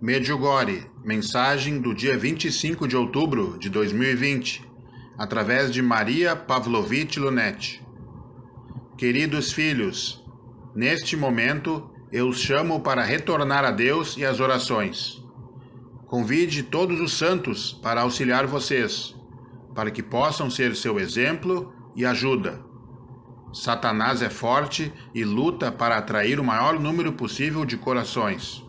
Medjugorje, mensagem do dia 25 de outubro de 2020, através de Maria Pavlovic Lunetti. Queridos filhos, neste momento eu os chamo para retornar a Deus e às orações. Convide todos os santos para auxiliar vocês, para que possam ser seu exemplo e ajuda. Satanás é forte e luta para atrair o maior número possível de corações.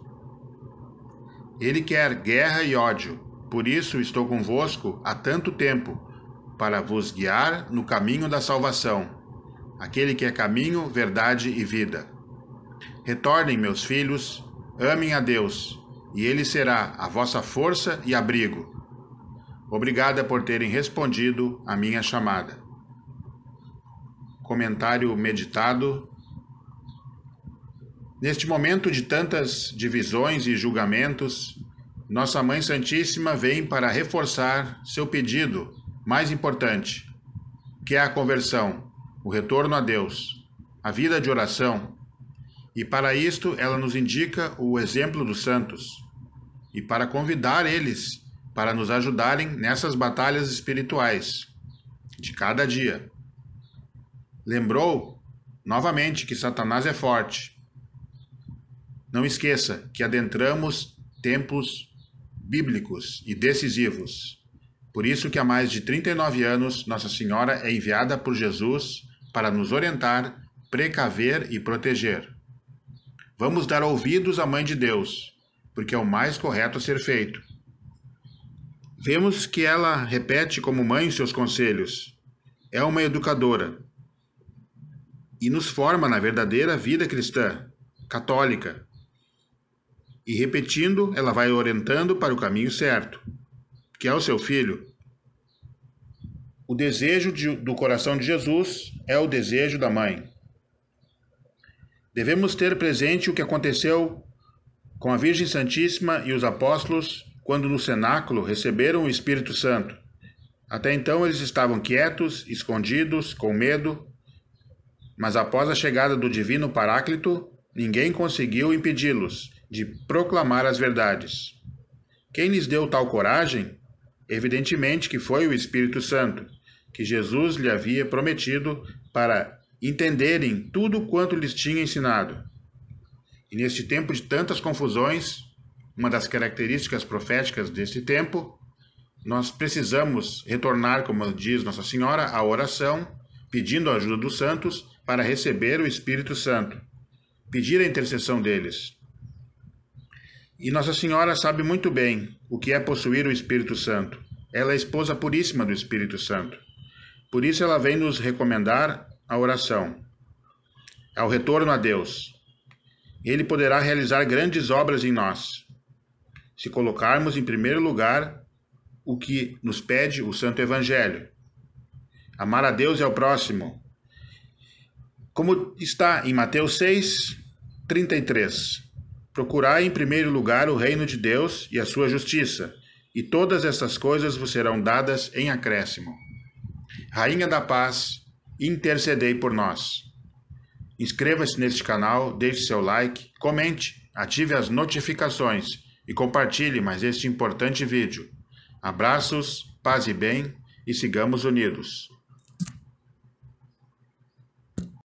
Ele quer guerra e ódio. Por isso estou convosco há tanto tempo, para vos guiar no caminho da salvação, aquele que é caminho, verdade e vida. Retornem, meus filhos, amem a Deus, e Ele será a vossa força e abrigo. Obrigada por terem respondido à minha chamada. Comentário meditado Neste momento de tantas divisões e julgamentos, Nossa Mãe Santíssima vem para reforçar seu pedido mais importante, que é a conversão, o retorno a Deus, a vida de oração. E para isto, ela nos indica o exemplo dos santos e para convidar eles para nos ajudarem nessas batalhas espirituais de cada dia. Lembrou novamente que Satanás é forte não esqueça que adentramos tempos bíblicos e decisivos. Por isso que há mais de 39 anos Nossa Senhora é enviada por Jesus para nos orientar, precaver e proteger. Vamos dar ouvidos à Mãe de Deus, porque é o mais correto a ser feito. Vemos que ela repete como mãe seus conselhos. É uma educadora e nos forma na verdadeira vida cristã, católica, e repetindo, ela vai orientando para o caminho certo, que é o seu filho. O desejo de, do coração de Jesus é o desejo da mãe. Devemos ter presente o que aconteceu com a Virgem Santíssima e os apóstolos quando no cenáculo receberam o Espírito Santo. Até então eles estavam quietos, escondidos, com medo, mas após a chegada do Divino Paráclito, ninguém conseguiu impedi-los de proclamar as verdades. Quem lhes deu tal coragem? Evidentemente que foi o Espírito Santo, que Jesus lhe havia prometido para entenderem tudo quanto lhes tinha ensinado. E neste tempo de tantas confusões, uma das características proféticas deste tempo, nós precisamos retornar, como diz Nossa Senhora, à oração, pedindo a ajuda dos santos para receber o Espírito Santo, pedir a intercessão deles. E Nossa Senhora sabe muito bem o que é possuir o Espírito Santo. Ela é esposa puríssima do Espírito Santo. Por isso ela vem nos recomendar a oração, ao retorno a Deus. Ele poderá realizar grandes obras em nós, se colocarmos em primeiro lugar o que nos pede o Santo Evangelho. Amar a Deus e ao próximo. Como está em Mateus 6, 33. Procurai em primeiro lugar o reino de Deus e a sua justiça, e todas estas coisas vos serão dadas em acréscimo. Rainha da Paz, intercedei por nós. Inscreva-se neste canal, deixe seu like, comente, ative as notificações e compartilhe mais este importante vídeo. Abraços, paz e bem e sigamos unidos.